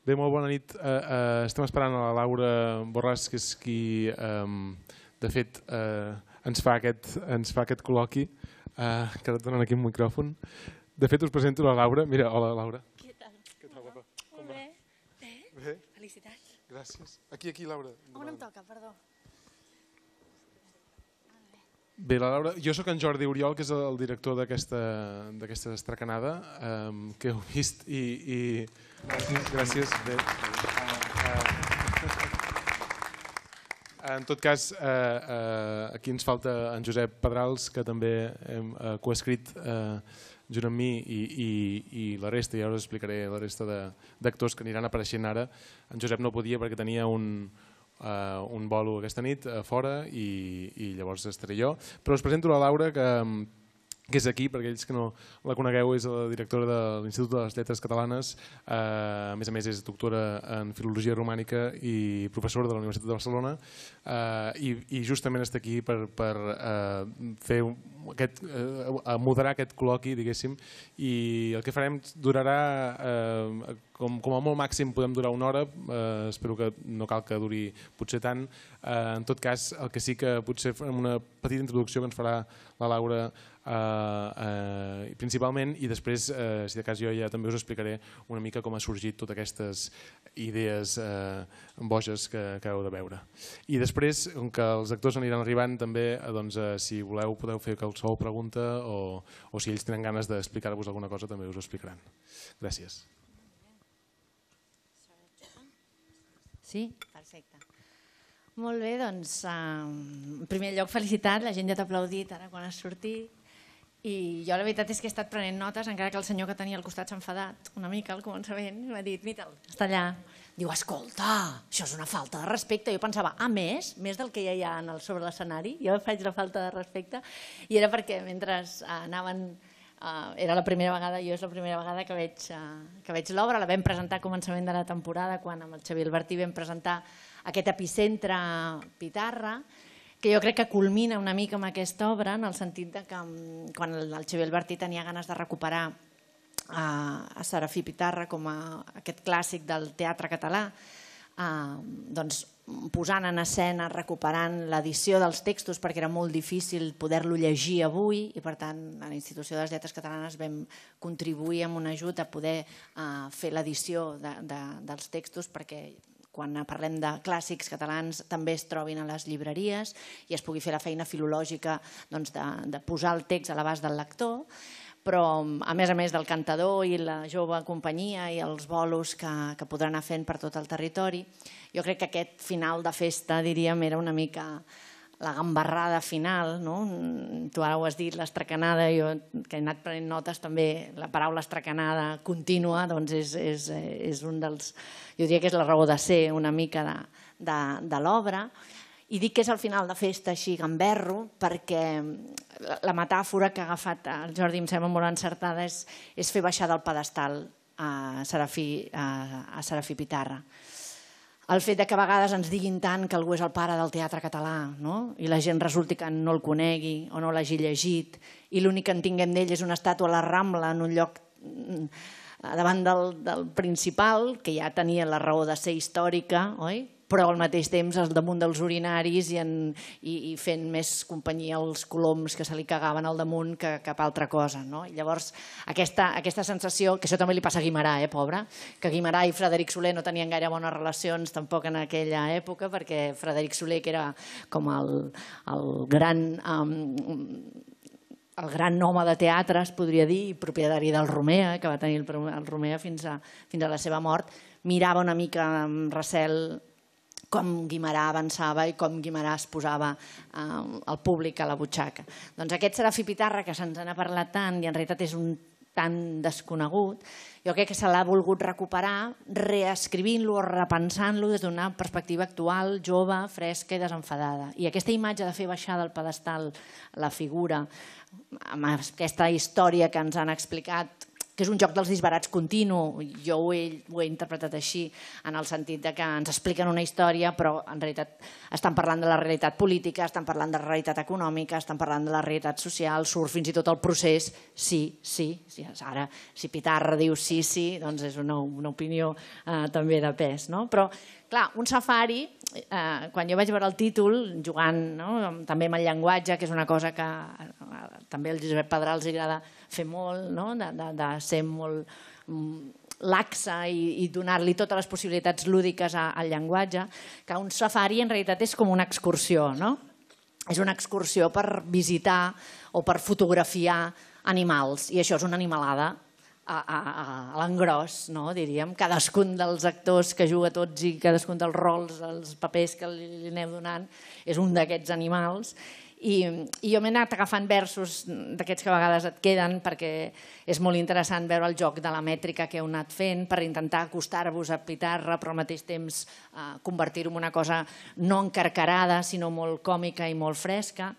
Bé, molt bona nit. Uh, uh, estem esperant a la Laura Borràs, que és qui, um, de fet, uh, ens, fa aquest, ens fa aquest col·loqui, uh, que ara et donen aquí un micròfon. De fet, us presento la Laura. Mira, hola, Laura. Què tal? Què tal, guapa? Com va? Bé. Bé? Felicitats. Gràcies. Aquí, aquí, Laura. On em toca, perdó. Bé, la Laura, jo sóc en Jordi Oriol, que és el director d'aquesta estracanada, um, que heu vist i, i Gràcies. Gràcies. Bé. Eh, eh, en tot cas, eh, eh, aquí ens falta en Josep Pedrals, que també hem eh, coescrit eh, junt amb mi i, i, i la resta, ja us explicaré la resta d'actors que aniran apareixent ara. En Josep no podia perquè tenia un, eh, un bolo aquesta nit a eh, fora i, i llavors estaré jo. Però us presento la Laura, que que és aquí, per aquells que no la conegueu, és la directora de l'Institut de les Lletres Catalanes, eh, a més a més és doctora en Filologia Romànica i professora de la Universitat de Barcelona, eh, i, i justament està aquí per, per eh, fer aquest, eh, moderar aquest col·loqui, diguéssim, i el que farem durarà eh, com, com a molt màxim podem durar una hora, eh, espero que no cal que duri potser tant. Eh, en tot cas, el que sí que potser farem una petita introducció que ens farà la Laura eh, eh, principalment i després, eh, si de cas jo ja també us explicaré una mica com ha sorgit totes aquestes idees eh, boges que, que heu de veure. I després, com que els actors aniran arribant també, eh, doncs, eh, si voleu podeu fer qualsevol pregunta o, o si ells tenen ganes d'explicar-vos alguna cosa també us ho explicaran. Gràcies. Sí? Perfecte. Molt bé, doncs, en primer lloc felicitat, la gent ja t'ha aplaudit ara quan has sortit. I jo la veritat és que he estat prenent notes, encara que el senyor que tenia al costat s'ha enfadat una mica al començament, i m'ha dit, mira'l, està allà. Diu, escolta, això és una falta de respecte. Jo pensava, a ah, més, més del que ja hi ha sobre l'escenari, jo faig la falta de respecte, i era perquè mentre eh, anaven Uh, era la primera vegada, jo és la primera vegada que veig, uh, que veig l'obra, la vam presentar a començament de la temporada quan amb el Xavier Albertí vam presentar aquest epicentre Pitarra, que jo crec que culmina una mica amb aquesta obra en el sentit de que mm, quan el, el Xavier Albertí tenia ganes de recuperar uh, a Serafí Pitarra com a aquest clàssic del teatre català, uh, doncs posant en escena, recuperant l'edició dels textos perquè era molt difícil poder-lo llegir avui i per tant a la Institució de les Lletres Catalanes vam contribuir amb un ajut a poder eh, fer l'edició de, de, dels textos perquè quan parlem de clàssics catalans també es trobin a les llibreries i es pugui fer la feina filològica doncs, de, de posar el text a l'abast del lector però a més a més del cantador i la jove companyia i els bolos que, que podrà anar fent per tot el territori, jo crec que aquest final de festa, diríem, era una mica la gambarrada final, no? tu ara ho has dit, l'estracanada, jo que he anat prenent notes també, la paraula estracanada contínua doncs és, és, és un dels, jo diria que és la raó de ser una mica de, de, de l'obra, i dic que és el final de festa així gamberro perquè la metàfora que ha agafat el Jordi, em sembla molt encertada, és, és fer baixar del pedestal a Serafí, a, a Serafí Pitarra. El fet de que a vegades ens diguin tant que algú és el pare del teatre català no? i la gent resulti que no el conegui o no l'hagi llegit i l'únic que en tinguem d'ell és una estàtua a la Rambla en un lloc mm, davant del, del principal, que ja tenia la raó de ser històrica, oi? però al mateix temps al damunt dels urinaris i, en, i, i fent més companyia als coloms que se li cagaven al damunt que cap altra cosa. No? I llavors aquesta, aquesta sensació, que això també li passa a Guimarà, eh, pobre, que Guimarà i Frederic Soler no tenien gaire bones relacions tampoc en aquella època, perquè Frederic Soler, que era com el, el gran... Um, el gran home de teatre, es podria dir, propietari del Romea, que va tenir el, Romea fins a, fins a la seva mort, mirava una mica amb recel com Guimarà avançava i com Guimarà es posava eh, el públic a la butxaca. Doncs aquest serà Fipitarra, que se'ns n'ha parlat tant i en realitat és un tan desconegut, jo crec que se l'ha volgut recuperar reescrivint-lo o repensant-lo des d'una perspectiva actual, jove, fresca i desenfadada. I aquesta imatge de fer baixar del pedestal la figura, amb aquesta història que ens han explicat que és un joc dels disbarats continu. Jo ho he, ho he interpretat així, en el sentit de que ens expliquen una història, però en realitat estan parlant de la realitat política, estan parlant de la realitat econòmica, estan parlant de la realitat social, surt fins i tot el procés, sí, sí, sí ara si Pitarra diu sí, sí, doncs és una, una opinió eh, també de pes, no? Però clar, un safari, eh, quan jo vaig veure el títol, jugant no, també amb el llenguatge, que és una cosa que eh, també al Josep Pedral li agrada fer molt, no, de, de, de ser molt mm, laxa i, i donar-li totes les possibilitats lúdiques a, al llenguatge, que un safari en realitat és com una excursió, no? És una excursió per visitar o per fotografiar animals, i això és una animalada a, a, a l'engròs, no? diríem, cadascun dels actors que juga tots i cadascun dels rols, els papers que li, li aneu donant, és un d'aquests animals i, i jo m'he anat agafant versos d'aquests que a vegades et queden perquè és molt interessant veure el joc de la mètrica que heu anat fent per intentar acostar-vos a Pitarra però al mateix temps eh, convertir-ho en una cosa no encarcarada sinó molt còmica i molt fresca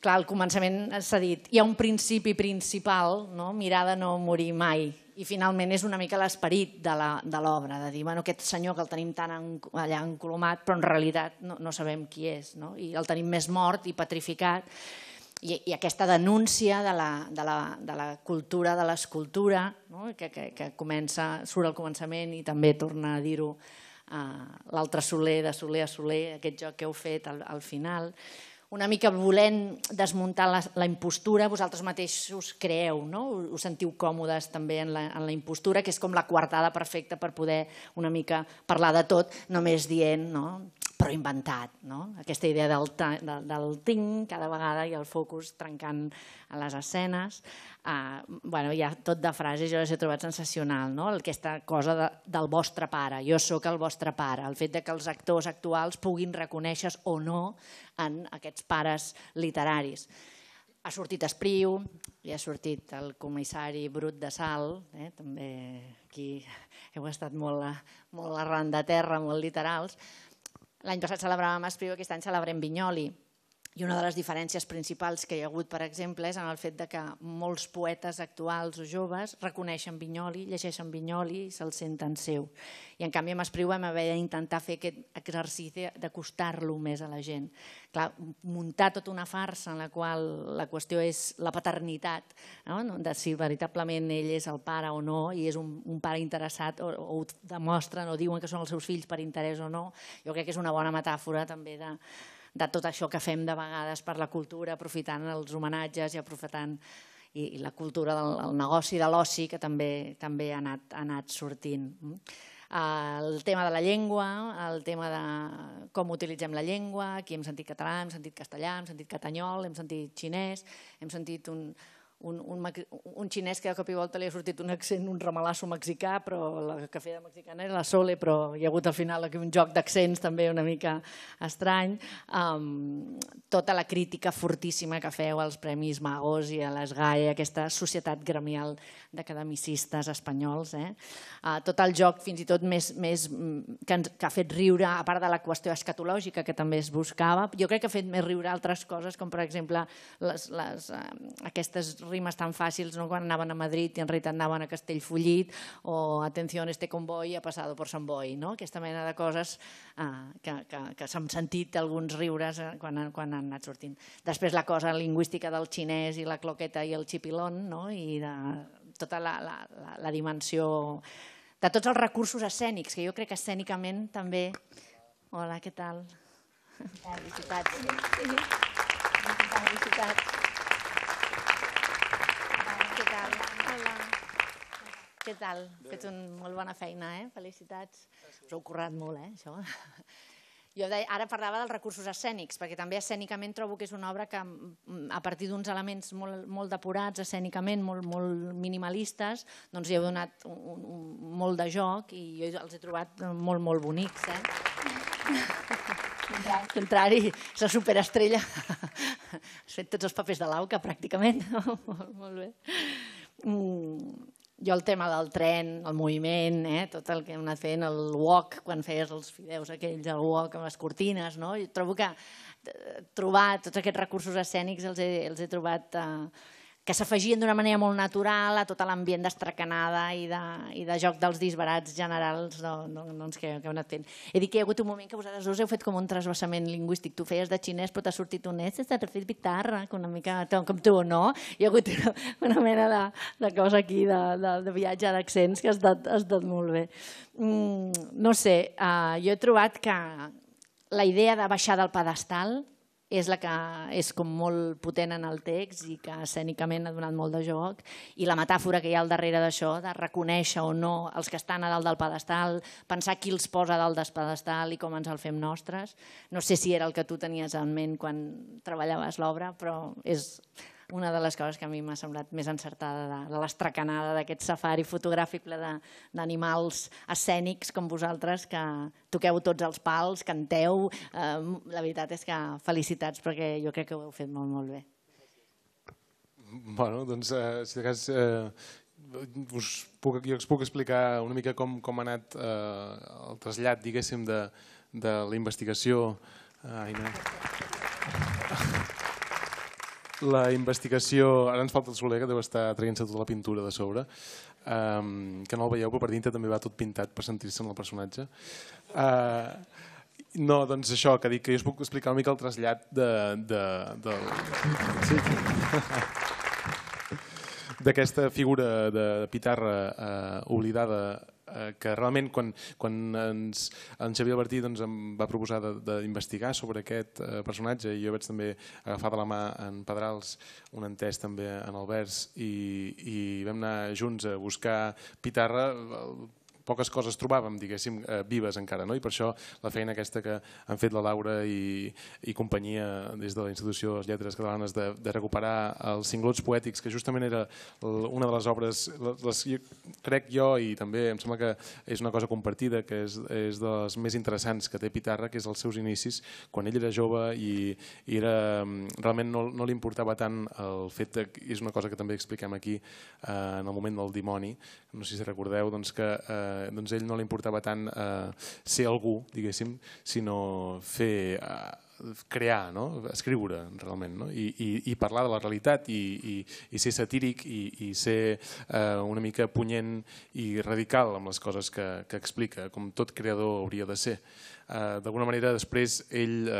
clar, al començament s'ha dit, hi ha un principi principal, no? mirar de no morir mai, i finalment és una mica l'esperit de l'obra, de, de dir, bueno, aquest senyor que el tenim tan en, allà encolomat, però en realitat no, no sabem qui és, no? i el tenim més mort i petrificat, i, i aquesta denúncia de la, de la, de la cultura de l'escultura, no? que, que, que comença, surt al començament i també torna a dir-ho uh, l'altre Soler, de Soler a Soler, aquest joc que heu fet al, al final, una mica volent desmuntar la, la impostura, vosaltres mateixos creeu, no? us sentiu còmodes també en la, en la impostura, que és com la coartada perfecta per poder una mica parlar de tot, només dient no? però inventat. No? Aquesta idea del, del, del tinc cada vegada i el focus trencant a les escenes. Uh, bueno, ja tot de frases jo les he trobat sensacional, no? aquesta cosa de, del vostre pare, jo sóc el vostre pare, el fet de que els actors actuals puguin reconèixer o no en aquests pares literaris ha sortit Espriu, i ha sortit el comissari Brut de Sal, eh? també aquí heu estat molt, molt arran de terra, molt literals, L'any passat celebràvem Espriu, aquest any celebrem Vinyoli. I una de les diferències principals que hi ha hagut, per exemple, és en el fet de que molts poetes actuals o joves reconeixen Vinyoli, llegeixen Vinyoli i se'l senten seu. I en canvi amb Espriu vam haver d'intentar fer aquest exercici d'acostar-lo més a la gent. Clar, muntar tota una farsa en la qual la qüestió és la paternitat, no? de si veritablement ell és el pare o no, i és un, un pare interessat o, o ho demostren o diuen que són els seus fills per interès o no, jo crec que és una bona metàfora també de, de tot això que fem de vegades per la cultura, aprofitant els homenatges i aprofitant i, i la cultura del el negoci de l'oci que també també ha anat, ha anat sortint. Mm? Eh, el tema de la llengua, el tema de com utilitzem la llengua, aquí hem sentit català, hem sentit castellà, hem sentit catanyol, hem sentit xinès, hem sentit un, un, un, un xinès que de cop i volta li ha sortit un accent, un remalasso mexicà, però la que de mexicana era la Sole, però hi ha hagut al final aquí un joc d'accents també una mica estrany. Um, tota la crítica fortíssima que feu als Premis Magos i a les GAE, aquesta societat gremial d'academicistes espanyols. Eh? Uh, tot el joc fins i tot més, més mm, que, ens, que ha fet riure, a part de la qüestió escatològica que també es buscava, jo crec que ha fet més riure altres coses, com per exemple les, les, uh, aquestes rimes tan fàcils no? quan anaven a Madrid i en realitat anaven a Castellfollit o atenció, este convoy ha passat per Sant Boi, no? aquesta mena de coses eh, que, que, que s'han sentit alguns riures eh, quan, quan han anat sortint. Després la cosa lingüística del xinès i la cloqueta i el xipilón no? i de tota la, la, la, la dimensió de tots els recursos escènics, que jo crec que escènicament també... Hola, què tal? Felicitats. Felicitats. Què tal? Bé. Fets una molt bona feina, eh? Felicitats. Gràcies. Us heu currat molt, eh, això? Jo deia, ara parlava dels recursos escènics, perquè també escènicament trobo que és una obra que mm, a partir d'uns elements molt, molt depurats escènicament, molt, molt minimalistes, doncs hi heu donat un, un, molt de joc i jo els he trobat molt, molt bonics. Eh? Al contrari, és la superestrella. Has fet tots els papers de l'auca, pràcticament. molt, molt bé. Mm jo el tema del tren, el moviment, eh, tot el que hem anat fent, el walk, quan feies els fideus aquells, el walk amb les cortines, no? Jo trobo que eh, trobar tots aquests recursos escènics els he, els he trobat eh, que s'afegien d'una manera molt natural a tot l'ambient d'estracanada i, de, i de joc dels disbarats generals no, no, ens que, que heu anat fent. He dit que hi ha hagut un moment que vosaltres dos heu fet com un trasbassament lingüístic. Tu feies de xinès, però t'ha sortit un es, t'ha perfil guitarra, que una mica com tu, no? Hi ha hagut una, una mena de, de cosa aquí, de, de, de viatge d'accents, que ha estat, ha estat molt bé. Mm, no sé, uh, jo he trobat que la idea de baixar del pedestal és la que és com molt potent en el text i que escènicament ha donat molt de joc i la metàfora que hi ha al darrere d'això de reconèixer o no els que estan a dalt del pedestal, pensar qui els posa a dalt del pedestal i com ens el fem nostres. No sé si era el que tu tenies en ment quan treballaves l'obra, però és una de les coses que a mi m'ha semblat més encertada de, de l'estracanada d'aquest safari fotogràfic ple d'animals escènics com vosaltres, que toqueu tots els pals, canteu. Eh, la veritat és que felicitats perquè jo crec que ho heu fet molt, molt bé. Bueno, doncs, eh, si de cas, eh, us puc, jo us puc explicar una mica com, com ha anat eh, el trasllat, diguéssim, de, de la investigació. Ai, no la investigació... Ara ens falta el Soler, que deu estar traient-se tota la pintura de sobre, um, que no el veieu, però per dintre també va tot pintat per sentir-se en el personatge. Uh, no, doncs això, que dic que jo us puc explicar una mica el trasllat de... de, de... Sí. d'aquesta figura de pitarra eh, oblidada Eh, que realment quan, quan ens, en Xavier Albertí doncs, em va proposar d'investigar sobre aquest eh, personatge i jo vaig també agafar de la mà en Pedrals un entès també en el vers i, i vam anar junts a buscar Pitarra, el poques coses trobàvem, diguéssim, eh, vives encara. No? I per això la feina aquesta que han fet la Laura i, i companyia des de la institució de les lletres catalanes de, de recuperar els singlots poètics, que justament era una de les obres, les, crec jo, i també em sembla que és una cosa compartida, que és, és de les més interessants que té Pitarra, que és els seus inicis, quan ell era jove i, i era, mm, realment no, no li importava tant el fet de, és una cosa que també expliquem aquí eh, en el moment del dimoni, no sé si recordeu, doncs que eh, Eh, doncs ell no li importava tant eh, ser algú, diguéssim, sinó fer... Eh, crear, no? escriure realment no? I, i, i parlar de la realitat i, i, i ser satíric i, i ser eh, una mica punyent i radical amb les coses que, que explica, com tot creador hauria de ser eh, d'alguna manera després ell, eh,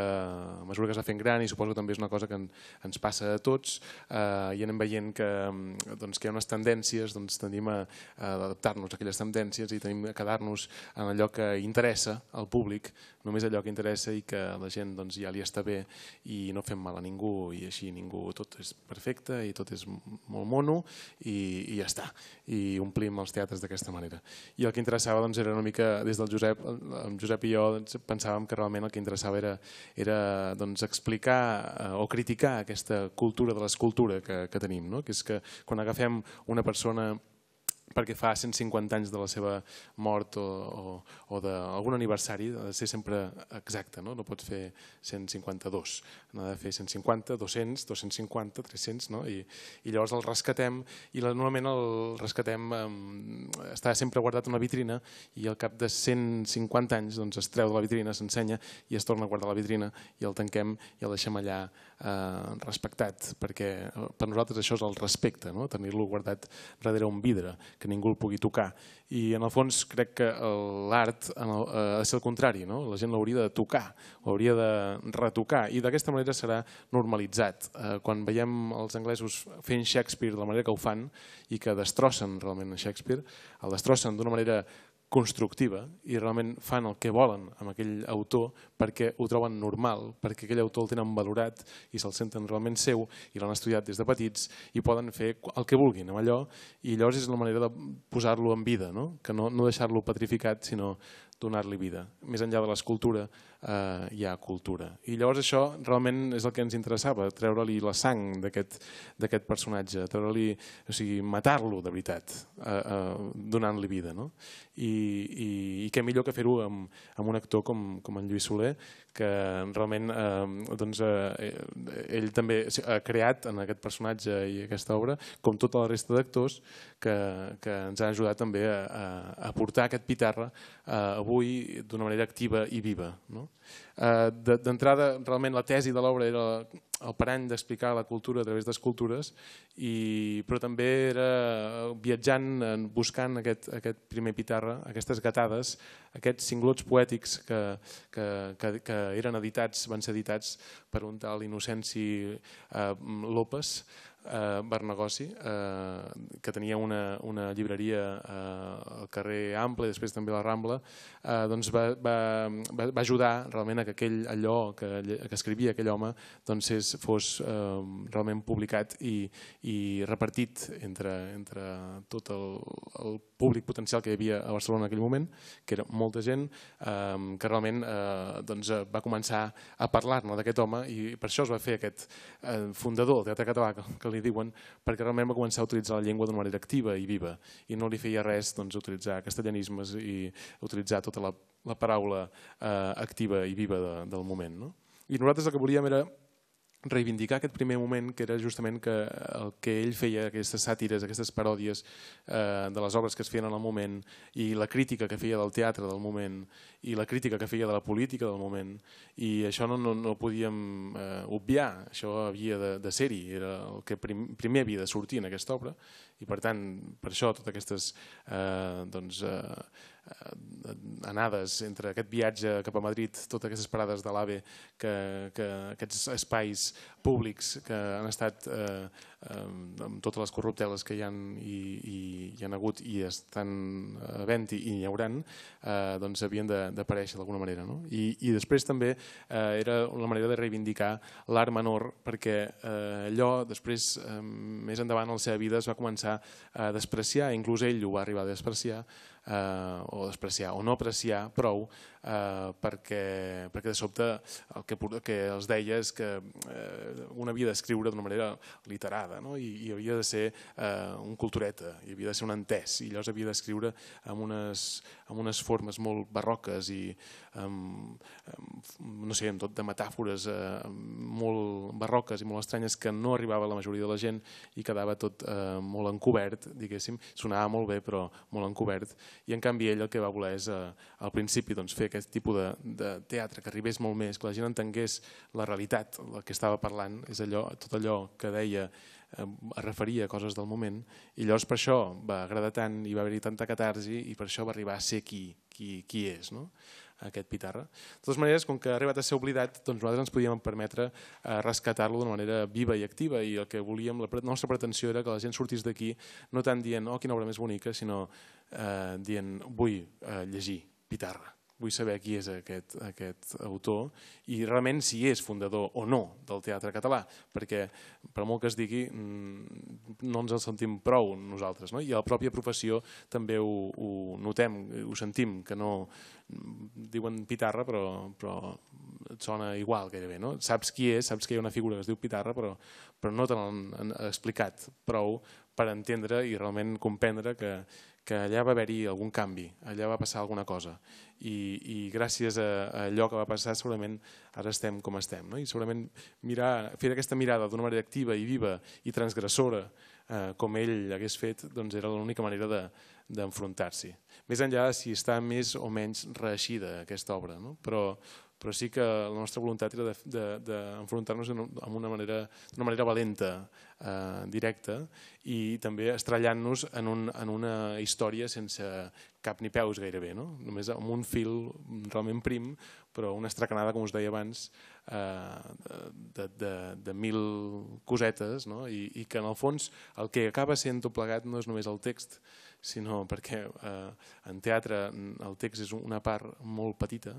a mesura que es va fent gran, i suposo que també és una cosa que en, ens passa a tots, eh, i anem veient que, mm, doncs, que hi ha unes tendències, doncs tendim a, a adaptar-nos a aquelles tendències i tenim a quedar-nos en allò que interessa al públic, només allò que interessa i que la gent doncs, ja li està bé i no fem mal a ningú i així ningú, tot és perfecte i tot és molt mono i, i ja està. I omplim els teatres d'aquesta manera. I el que interessava doncs, era una mica, des del Josep, amb Josep i jo doncs, pensàvem que realment el que interessava era, era doncs, explicar eh, o criticar aquesta cultura de l'escultura que, que tenim, no? que és que quan agafem una persona perquè fa 150 anys de la seva mort o, o, o d'algun aniversari, ha de ser sempre exacte, no? no pots fer 152, n'ha de fer 150, 200, 250, 300, no? I, i llavors el rescatem, i normalment el rescatem, eh, està sempre guardat en una vitrina, i al cap de 150 anys doncs, es treu de la vitrina, s'ensenya, i es torna a guardar la vitrina, i el tanquem i el deixem allà eh, respectat, perquè eh, per nosaltres això és el respecte, no? tenir-lo guardat darrere un vidre, que ningú el pugui tocar. I en el fons crec que l'art eh, ha de ser el contrari, no? la gent l'hauria de tocar, l'hauria de retocar, i d'aquesta manera serà normalitzat. Eh, quan veiem els anglesos fent Shakespeare de la manera que ho fan i que destrossen realment Shakespeare, el destrossen d'una manera constructiva i realment fan el que volen amb aquell autor perquè ho troben normal, perquè aquell autor el tenen valorat i se'l senten realment seu i l'han estudiat des de petits i poden fer el que vulguin amb allò i llavors és la manera de posar-lo en vida, no? que no, no deixar-lo petrificat sinó donar-li vida. Més enllà de l'escultura, eh, hi ha cultura. I llavors això realment és el que ens interessava, treure-li la sang d'aquest personatge, treure-li, o sigui, matar-lo de veritat, eh, eh, donant-li vida. No? I, i, I què millor que fer-ho amb, amb un actor com, com en Lluís Soler, que realment eh, doncs, eh, ell també ha creat en aquest personatge i aquesta obra, com tota la resta d'actors, que, que ens ha ajudat també a, a, a portar aquest pitarra eh, avui d'una manera activa i viva. No? Eh, D'entrada, realment la tesi de l'obra era el parany d'explicar la cultura a través d'escultures, però també era viatjant, eh, buscant aquest, aquest primer pitarra, aquestes gatades, aquests singlots poètics que, que, que, que eren editats, van ser editats per un tal Innocenci eh, López, eh, bar negoci, eh, que tenia una, una llibreria eh, al carrer Ample i després també a la Rambla, eh, doncs va, va, va, va ajudar realment a que aquell allò que, que escrivia aquell home doncs és, fos eh, realment publicat i, i repartit entre, entre tot el, el públic potencial que hi havia a Barcelona en aquell moment, que era molta gent, ehm, que realment eh, doncs, eh, va començar a parlar-ne d'aquest home i per això es va fer aquest eh, fundador del Teatre Català, que, li diuen, perquè realment va començar a utilitzar la llengua d'una manera activa i viva i no li feia res doncs, utilitzar castellanismes i utilitzar tota la, la paraula eh, activa i viva de, del moment. No? I nosaltres el que volíem era reivindicar aquest primer moment que era justament que el que ell feia, aquestes sàtires, aquestes paròdies eh, de les obres que es feien en el moment i la crítica que feia del teatre del moment i la crítica que feia de la política del moment i això no, no, no podíem eh, obviar, això havia de, de ser-hi, era el que prim, primer havia de sortir en aquesta obra i per tant, per això totes aquestes eh, doncs, eh, eh, anades entre aquest viatge cap a Madrid, totes aquestes parades de l'AVE, que, que aquests espais públics que han estat eh, eh amb totes les corrupteles que hi han i, i hi han hagut i estan havent i hi hauran, eh, doncs havien d'aparèixer d'alguna manera. No? I, I després també eh, era una manera de reivindicar l'art menor perquè eh, allò després, eh, més endavant a la seva vida, es va començar començar a despreciar, inclús ell ho va arribar a despreciar, eh, o despreciar o no apreciar prou eh, perquè, perquè de sobte el que, que els deia és que eh, una havia d'escriure d'una manera literada no? I, i havia de ser eh, un cultureta, i havia de ser un entès i llavors havia d'escriure amb, unes, amb unes formes molt barroques i amb, amb, no sé, amb tot de metàfores eh, molt barroques i molt estranyes que no arribava a la majoria de la gent i quedava tot eh, molt encobert, diguéssim, sonava molt bé però molt encobert i en canvi ell el que va voler és eh, al principi doncs, fer aquest tipus de, de teatre que arribés molt més, que la gent entengués la realitat, el que estava parlant, és allò, tot allò que deia eh, es referia a coses del moment i llavors per això va agradar tant i va haver-hi tanta catarsi i per això va arribar a ser qui, qui, qui és. No? aquest pitarra. De totes maneres, com que ha arribat a ser oblidat, doncs nosaltres ens podíem permetre eh, rescatar-lo d'una manera viva i activa i el que volíem, la nostra pretensió era que la gent sortís d'aquí no tant dient oh, quina obra més bonica, sinó eh, dient vull eh, llegir pitarra vull saber qui és aquest, aquest autor i realment si és fundador o no del teatre català, perquè per molt que es digui mm, no ens el sentim prou nosaltres no? i a la pròpia professió també ho, ho notem, ho sentim, que no mm, diuen pitarra però, però et sona igual gairebé. No? Saps qui és, saps que hi ha una figura que es diu pitarra però, però no te l'han explicat prou per entendre i realment comprendre que, que allà va haver-hi algun canvi, allà va passar alguna cosa. I, i gràcies a, a allò que va passar segurament ara estem com estem. No? I segurament mirar, fer aquesta mirada d'una manera activa i viva i transgressora eh, com ell hagués fet doncs era l'única manera d'enfrontar-s'hi. De, més enllà de si està més o menys reeixida aquesta obra, no? però, però sí que la nostra voluntat era d'enfrontar-nos de, de, d'una manera, manera valenta, eh, directa, i també estrellant-nos en, un, en una història sense cap ni peus gairebé, no? només amb un fil realment prim, però una estracanada, com us deia abans, eh, de, de, de mil cosetes, no? I, i que en el fons el que acaba sent tot plegat no és només el text, sinó perquè eh, en teatre mm, el text és una part molt petita,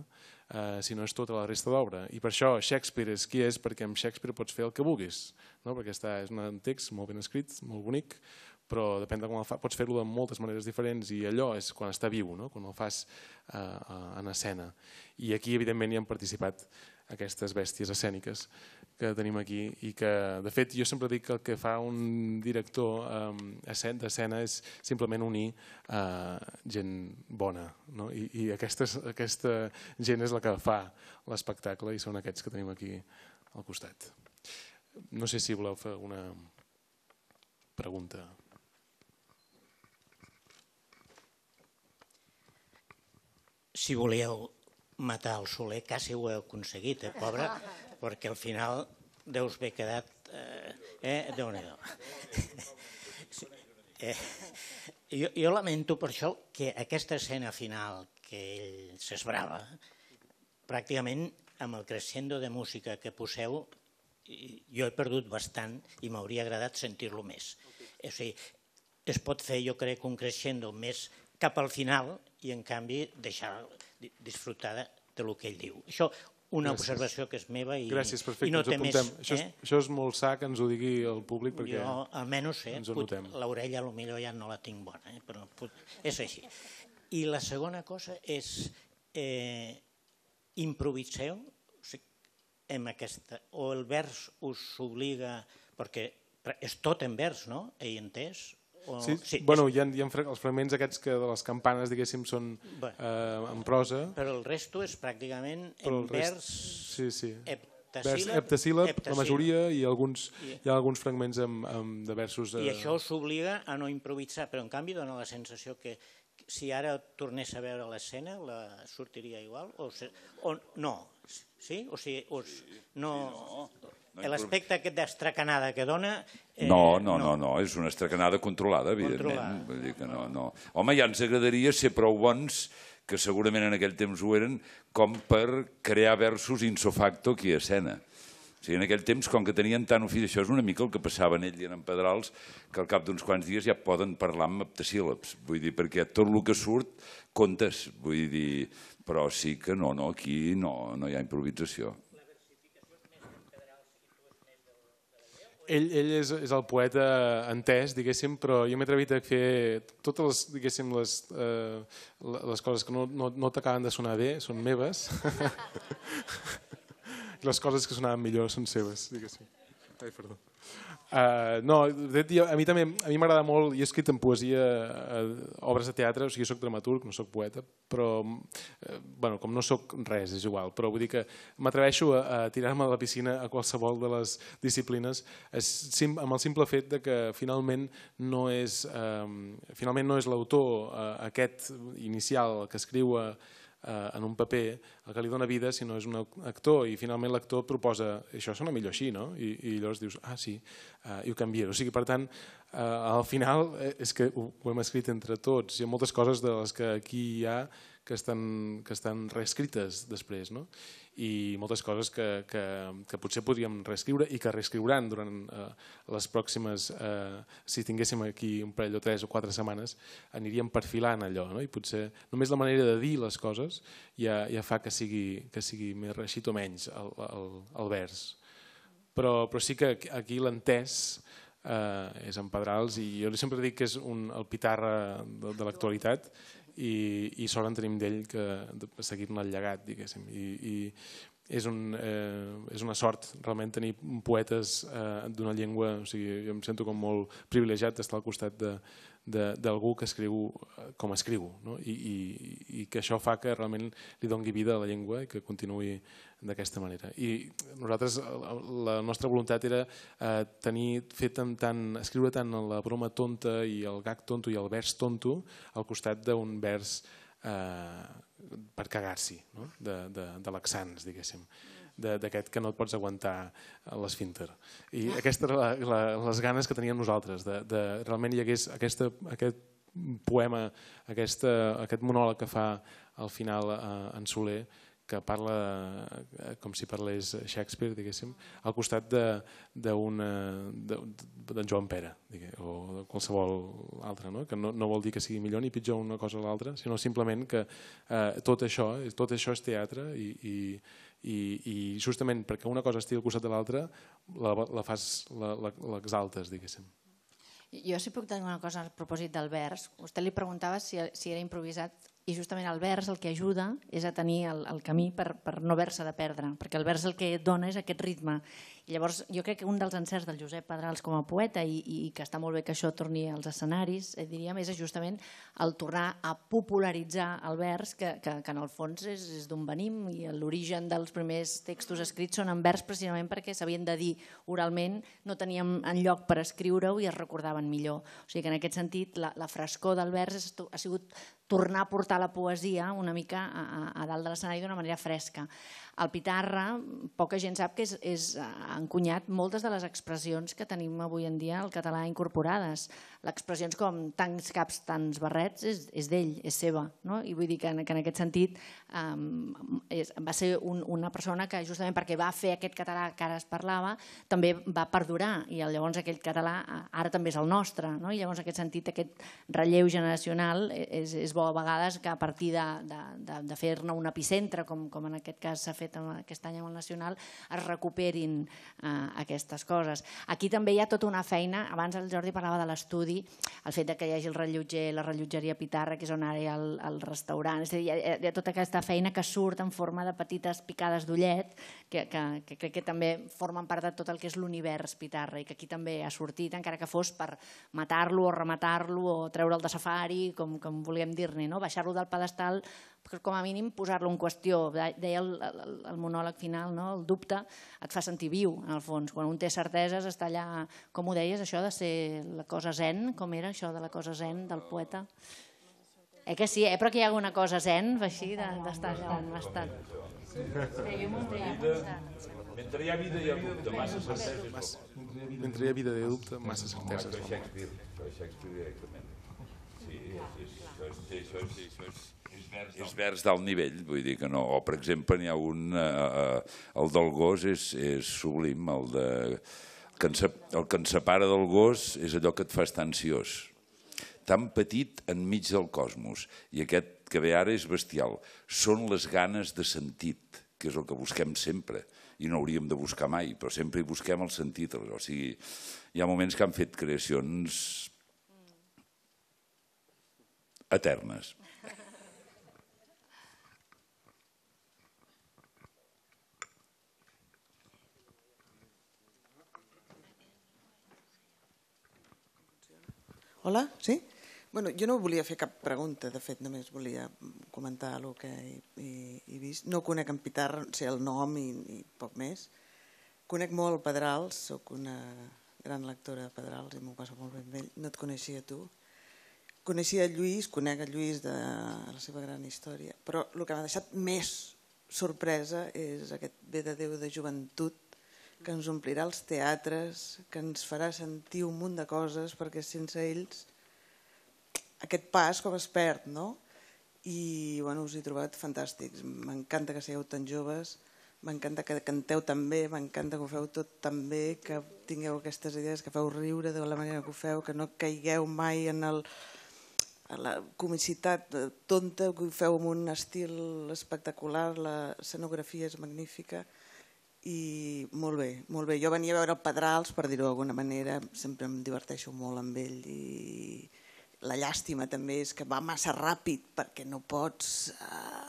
eh, sinó és tota la resta d'obra. I per això Shakespeare és qui és, perquè amb Shakespeare pots fer el que vulguis, no? perquè està, és un text molt ben escrit, molt bonic, però depèn de com el fa, pots fer-lo de moltes maneres diferents i allò és quan està viu, no? quan el fas eh, eh en escena. I aquí, evidentment, hi han participat aquestes bèsties escèniques que tenim aquí i que, de fet, jo sempre dic que el que fa un director eh, d'escena és simplement unir eh, gent bona no? I, i aquestes, aquesta gent és la que fa l'espectacle i són aquests que tenim aquí al costat. No sé si voleu fer alguna pregunta. Si voleu, matar el Soler, quasi ho he aconseguit, eh, pobre, perquè al final deus haver quedat... Eh, eh déu nhi sí, eh, jo, jo lamento per això que aquesta escena final que ell s'esbrava, pràcticament amb el crescendo de música que poseu, jo he perdut bastant i m'hauria agradat sentir-lo més. O sigui, es pot fer, jo crec, un crescendo més cap al final i, en canvi, deixar disfrutar de, de lo que ell diu. Això una Gràcies. observació que és meva i, Gràcies, i no té més... Això, és, eh? això és molt sa que ens ho digui el públic perquè jo, almenys, eh, ens ho pot, L'orella potser ja no la tinc bona, eh, però és així. I la segona cosa és eh, improviseu o sigui, en aquesta, o el vers us obliga, perquè és tot en vers, no? He entès? O... Sí? sí? Bueno, és... hi ha, hi ha els fragments aquests que de les campanes, diguéssim, són eh, en prosa. Però el resto és pràcticament en vers... Rest... Sí, sí. Vers heptasíl·lab, la majoria, i alguns, I... hi ha alguns fragments amb, amb, de versos... Eh... I això s'obliga a no improvisar, però en canvi dona la sensació que si ara tornés a veure l'escena la sortiria igual? O, se, o no? Sí? O si, us... no, sí, no. L'aspecte aquest d'estracanada que dona... Eh, no, no, no, no, és una estracanada controlada, evidentment. Controlada. Vull dir que no, no. Home, ja ens agradaria ser prou bons que segurament en aquell temps ho eren, com per crear versos in facto qui escena. O sigui, en aquell temps, com que tenien tant ofici, això és una mica el que passava en ell i en, en Pedrals, que al cap d'uns quants dies ja poden parlar amb aptesíl·labs. vull dir, perquè tot el que surt comptes, vull dir, però sí que no, no, aquí no, no hi ha improvisació. ell, ell és, és el poeta entès, diguéssim, però jo m'he atrevit a fer totes les, diguéssim, les, eh, les coses que no, no, no t'acaben de sonar bé, són meves. les coses que sonaven millor són seves, diguéssim. Ai, perdó. Uh, no, a mi també a mi m'agrada molt, i he escrit en poesia uh, obres de teatre, o sigui, soc dramaturg, no sóc poeta, però uh, bueno, com no sóc res, és igual, però vull dir que m'atreveixo a, a tirar-me a la piscina a qualsevol de les disciplines és, sim, amb el simple fet de que finalment no és, um, finalment no és l'autor uh, aquest inicial que escriu a, uh, eh, en un paper el que li dona vida si no és un actor i finalment l'actor proposa això sona millor així, no? I, i llavors dius, ah sí, uh, i ho canvia. O sigui, per tant, eh, al final eh, és que ho, ho hem escrit entre tots. Hi ha moltes coses de les que aquí hi ha que estan, que estan reescrites després. No? i moltes coses que, que, que potser podríem reescriure i que reescriuran durant eh, les pròximes, eh, si tinguéssim aquí un parell o tres o quatre setmanes, aniríem perfilant allò no? i potser només la manera de dir les coses ja, ja fa que sigui, que sigui més reixit o menys el, el, el vers. Però, però sí que aquí l'entès eh, és en Pedrals i jo sempre dic que és un, el pitarra de, de l'actualitat i, i sort en tenim d'ell que de seguir-ne el llegat, diguéssim. I, i és, un, eh, és una sort realment tenir poetes eh, d'una llengua, o sigui, jo em sento com molt privilegiat d'estar al costat d'algú que escriu eh, com escriu no? I, i, i que això fa que realment li dongui vida a la llengua i que continuï d'aquesta manera. I nosaltres, la nostra voluntat era eh, tenir, fer tant, tant, escriure tant la broma tonta i el gag tonto i el vers tonto al costat d'un vers eh, per cagar-s'hi, no? de, de, de laxants, diguéssim d'aquest que no et pots aguantar l'esfínter. I aquestes eren les ganes que teníem nosaltres, de, de realment hi hagués aquesta, aquest poema, aquesta, aquest monòleg que fa al final eh, en Soler, que parla eh, com si parlés Shakespeare, diguéssim, al costat d'en de, de Joan Pere, digue, o de qualsevol altre, no? que no, no vol dir que sigui millor ni pitjor una cosa o l'altra, sinó simplement que eh, tot, això, tot això és teatre i, i, i, i justament perquè una cosa estigui al costat de l'altra la, la fas, l'exaltes, diguéssim. Jo sí puc tenir una cosa a propòsit del vers. Vostè li preguntava si, si era improvisat i justament el vers el que ajuda és a tenir el, el camí per, per no haver-se de perdre, perquè el vers el que dona és aquest ritme. I llavors jo crec que un dels encerts del Josep Pedrals com a poeta i, i que està molt bé que això torni als escenaris, eh, diríem, és justament el tornar a popularitzar el vers, que, que, que en el fons és, és d'on venim i l'origen dels primers textos escrits són en vers precisament perquè s'havien de dir oralment, no teníem en lloc per escriure-ho i es recordaven millor. O sigui que en aquest sentit la, la frescor del vers ha sigut tornar a portar la poesia una mica a, a, a dalt de l'escenari d'una manera fresca. El Pitarra, poca gent sap que és, és, eh, encunyat moltes de les expressions que tenim avui en dia al català incorporades. L'expressions com tants caps, tants barrets, és, és d'ell, és seva. No? I vull dir que en, que en aquest sentit um, és, va ser un, una persona que justament perquè va fer aquest català que ara es parlava, també va perdurar i llavors aquell català eh, ara també és el nostre. No? I llavors en aquest sentit aquest relleu generacional eh, és, és bo a vegades que a partir de, de, de, de fer-ne un epicentre, com, com en aquest cas s'ha fet fet aquest any amb el Nacional, es recuperin eh, aquestes coses. Aquí també hi ha tota una feina, abans el Jordi parlava de l'estudi, el fet de que hi hagi el rellotger, la rellotgeria Pitarra, que és on ara hi ha el, el restaurant, és a dir, hi ha, hi ha tota aquesta feina que surt en forma de petites picades d'ullet, que, que, que crec que també formen part de tot el que és l'univers Pitarra i que aquí també ha sortit, encara que fos per matar-lo o rematar-lo o treure'l de safari, com, com volíem dir-ne, no? baixar-lo del pedestal però com a mínim posar-lo en qüestió. Deia el, el, el monòleg final, no? el dubte et fa sentir viu, en el fons. Quan un té certeses està allà, com ho deies, això de ser la cosa zen, com era això de la cosa zen del poeta? Eh que sí, eh? però que hi ha alguna cosa zen, així, d'estar allà on ha estat. Mentre hi ha vida hi ha dubte, massa certeses. Mentre hi ha vida hi ha dubte, massa certeses. Shakespeare, Shakespeare directament. Sí, això és, això és, això és és vers d'alt nivell, vull dir que no. O, per exemple, n'hi ha un, eh, eh, el del gos és, és sublim, el, de, el, que ens, el que ens separa del gos és allò que et fa estar ansiós tan petit enmig del cosmos, i aquest que ve ara és bestial, són les ganes de sentit, que és el que busquem sempre, i no hauríem de buscar mai, però sempre hi busquem el sentit. O sigui, hi ha moments que han fet creacions mm. eternes. Hola, sí? Bueno, jo no volia fer cap pregunta, de fet, només volia comentar el que he, he, he vist. No conec en Pitar, sé el nom i, i poc més. Conec molt el Pedrals, sóc una gran lectora de Pedrals i m'ho passo molt ben ell. No et coneixia tu. Coneixia Lluís, conec el Lluís de la seva gran història, però el que m'ha deixat més sorpresa és aquest bé de Déu de joventut que ens omplirà els teatres, que ens farà sentir un munt de coses, perquè sense ells aquest pas com es perd, no? I bueno, us he trobat fantàstics. M'encanta que sigueu tan joves, m'encanta que canteu tan bé, m'encanta que ho feu tot tan bé, que tingueu aquestes idees, que feu riure de la manera que ho feu, que no caigueu mai en el a la comicitat tonta, que ho feu amb un estil espectacular, la escenografia és magnífica. I molt bé, molt bé. Jo venia a veure el Pedrals, per dir-ho d'alguna manera, sempre em diverteixo molt amb ell i la llàstima també és que va massa ràpid perquè no pots eh,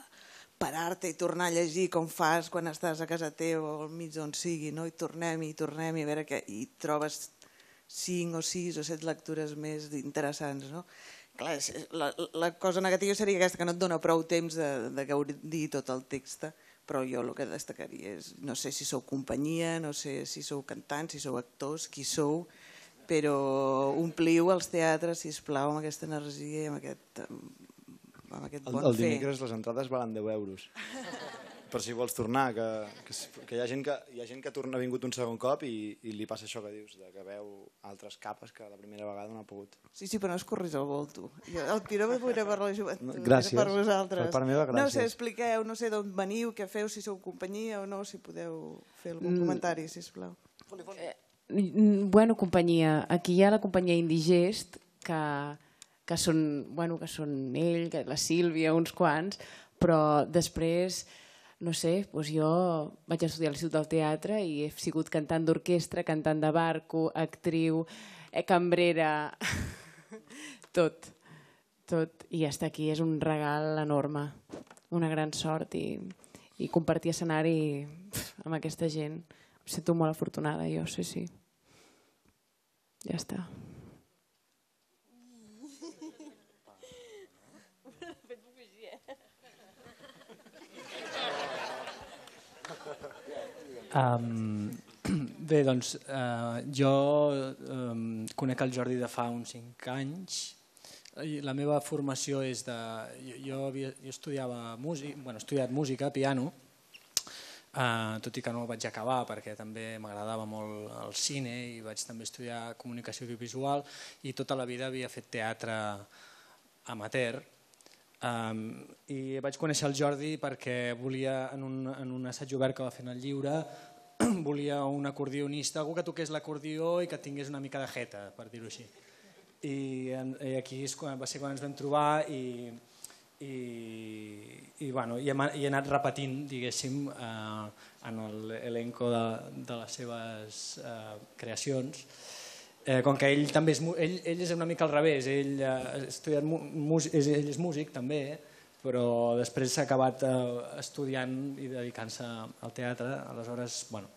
parar-te i tornar a llegir com fas quan estàs a casa teva o al mig d'on sigui, no? i tornem i tornem i a veure que i trobes cinc o sis o set lectures més interessants. No? Clar, la, la cosa negativa seria aquesta, que no et dona prou temps de, de gaudir tot el text però jo el que destacaria és, no sé si sou companyia, no sé si sou cantants, si sou actors, qui sou, però ompliu els teatres, si us plau, amb aquesta energia i amb aquest, amb aquest bon el, el dimecres les entrades valen 10 euros. per si vols tornar, que, que, que, hi, ha gent que hi ha gent que torna, ha vingut un segon cop i, i li passa això que dius, de que veu altres capes que la primera vegada no ha pogut. Sí, sí, però no es corris al vol, tu. Jo, el tiro no era per la joventut, gràcies. per vosaltres. Per part meva, gràcies. No sé, expliqueu, no sé d'on veniu, què feu, si sou companyia o no, si podeu fer algun mm. comentari, sisplau. Eh, bueno, companyia. Aquí hi ha la companyia Indigest, que, que, són, bueno, que són ell, que la Sílvia, uns quants, però després no sé, doncs jo vaig estudiar a l'Institut del Teatre i he sigut cantant d'orquestra, cantant de barco, actriu, eh, cambrera, tot, tot. I estar aquí és un regal enorme, una gran sort i, i compartir escenari amb aquesta gent. Em sento molt afortunada, jo, sí, sí. Ja està. Um, bé, doncs uh, jo um, conec el Jordi de fa uns 5 anys. I la meva formació és de... Jo, jo, havia, jo estudiava música, bueno, he estudiat música, piano, Uh, tot i que no ho vaig acabar perquè també m'agradava molt el cine i vaig també estudiar comunicació audiovisual i tota la vida havia fet teatre amateur Um, I vaig conèixer el Jordi perquè volia, en un, en un assaig obert que va fer en el lliure, volia un acordionista, algú que toqués l'acordió i que tingués una mica de jeta, per dir-ho així. I, i aquí és quan, va ser quan ens vam trobar i, i, i, bueno, i, he, i he anat repetint, diguéssim, eh, en l'elenco de, de les seves eh, creacions eh, com que ell també és, ell, ell és una mica al revés, ell, eh, estudiat és, ell és músic també, eh? però després s'ha acabat eh, estudiant i dedicant-se al teatre, aleshores, bueno,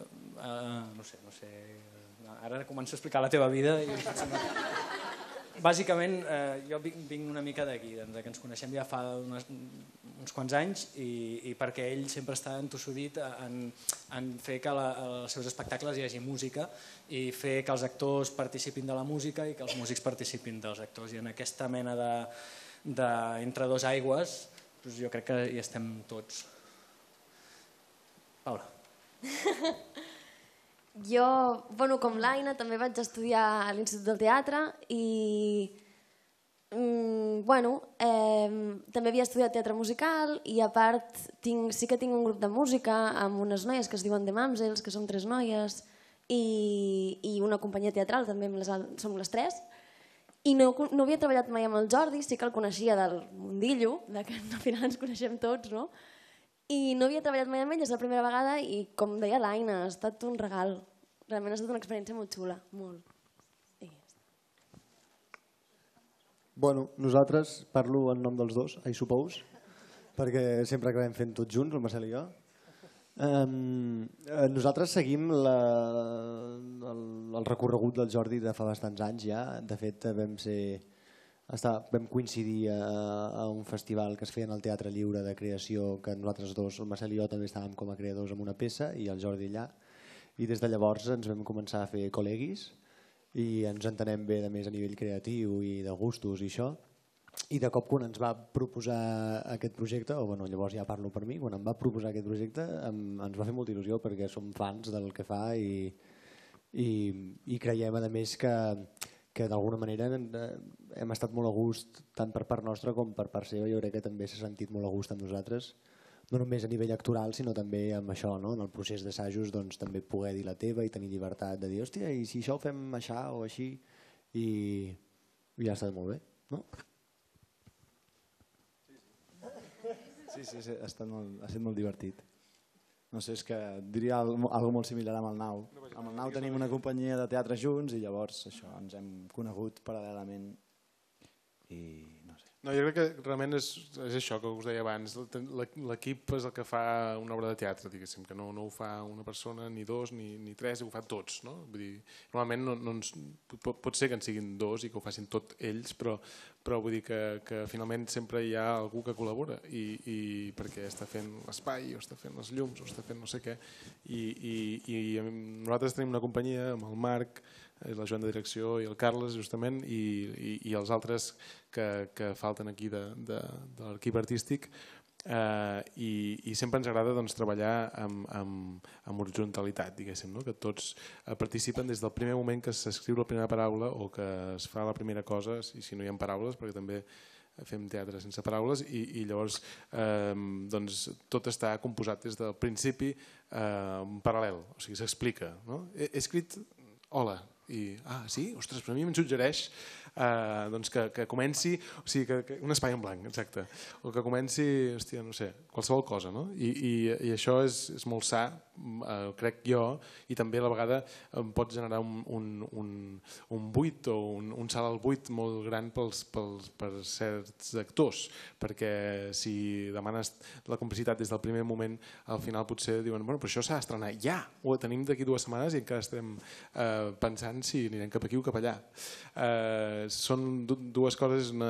eh, eh no sé, no sé, ara començo a explicar la teva vida i bàsicament, eh, jo vinc una mica d'aquí, doncs, que ens coneixem ja fa unes, uns quants anys i, i perquè ell sempre està entossudit en, en fer que la, els seus espectacles hi hagi música i fer que els actors participin de la música i que els músics participin dels actors. I en aquesta mena de, de entre dos aigües, doncs jo crec que hi estem tots. Paula. Jo, bueno, com l'Aina, també vaig estudiar a l'Institut del Teatre i mm, bueno, eh, també havia estudiat teatre musical i a part tinc, sí que tinc un grup de música amb unes noies que es diuen The Mamsels, que són tres noies, i, i una companyia teatral també, amb les, som les tres. I no, no havia treballat mai amb el Jordi, sí que el coneixia del mundillo, de que al final ens coneixem tots, no? i no havia treballat mai amb ell, és la primera vegada i com deia l'Aina, ha estat un regal. Realment ha estat una experiència molt xula, molt. I... Bueno, nosaltres parlo en nom dels dos, I suppose, perquè sempre acabem fent tots junts, el Marcel i jo. Um, nosaltres seguim la, el, el recorregut del Jordi de fa bastants anys ja. De fet, vam ser està, vam coincidir a, a un festival que es feia en el Teatre Lliure de Creació, que nosaltres dos, el Marcel i jo, també estàvem com a creadors en una peça i el Jordi allà. I des de llavors ens vam començar a fer col·leguis i ens entenem bé de més a nivell creatiu i de gustos i això. I de cop quan ens va proposar aquest projecte, o bueno, llavors ja parlo per mi, quan em va proposar aquest projecte em, ens va fer molta il·lusió perquè som fans del que fa i, i, i creiem a més que que d'alguna manera eh, hem, estat molt a gust tant per part nostra com per part seva. Jo crec que també s'ha sentit molt a gust amb nosaltres, no només a nivell actoral, sinó també amb això, no? en el procés d'assajos, doncs, també poder dir la teva i tenir llibertat de dir, hòstia, i si això ho fem aixà o així, i, i ha estat molt bé. No? Sí, sí, sí, sí ha, estat molt, ha estat molt divertit no sé, és que diria algo molt similar amb el Nau. Amb el Nau tenim una companyia de teatre junts i llavors això ens hem conegut paral·lelament i no, jo crec que realment és, és això que us deia abans, l'equip és el que fa una obra de teatre, diguéssim, que no, no ho fa una persona, ni dos, ni, ni tres, ho fa tots. No? Vull dir, normalment no, no ens, pot, pot ser que en siguin dos i que ho facin tot ells, però, però vull dir que, que finalment sempre hi ha algú que col·labora i, i perquè està fent l'espai, o està fent les llums, o està fent no sé què. I, i, i nosaltres tenim una companyia amb el Marc, Eh, la Joan de Direcció i el Carles, justament, i, i, i els altres que, que falten aquí de, de, de l'equip artístic, eh, i, i sempre ens agrada doncs, treballar amb, amb, amb horizontalitat, diguéssim, no? que tots eh, participen des del primer moment que s'escriu la primera paraula o que es fa la primera cosa, i si no hi ha paraules, perquè també fem teatre sense paraules i, i llavors eh, doncs, tot està composat des del principi eh, en paral·lel, o sigui, s'explica. No? He, he escrit hola, i, ah, sí? Ostres, però a mi em suggereix eh, doncs que, que comenci, o sigui, que, que, un espai en blanc, exacte, o que comenci, hòstia, no sé, qualsevol cosa, no? I, i, i això és, és molt sa, eh, crec jo, i també a la vegada em pot generar un, un, un, un buit o un, un salt al buit molt gran pels, pels, per certs actors, perquè si demanes la complicitat des del primer moment, al final potser diuen, bueno, però això s'ha d'estrenar ja, ho tenim d'aquí dues setmanes i encara estem eh, pensant si anirem cap aquí o cap allà. Eh, eh, són dues coses, una,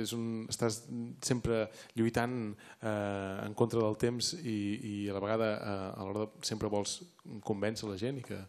és un, estàs sempre lluitant eh, en contra del temps i, i a la vegada eh, a l'hora sempre vols convèncer la gent i que,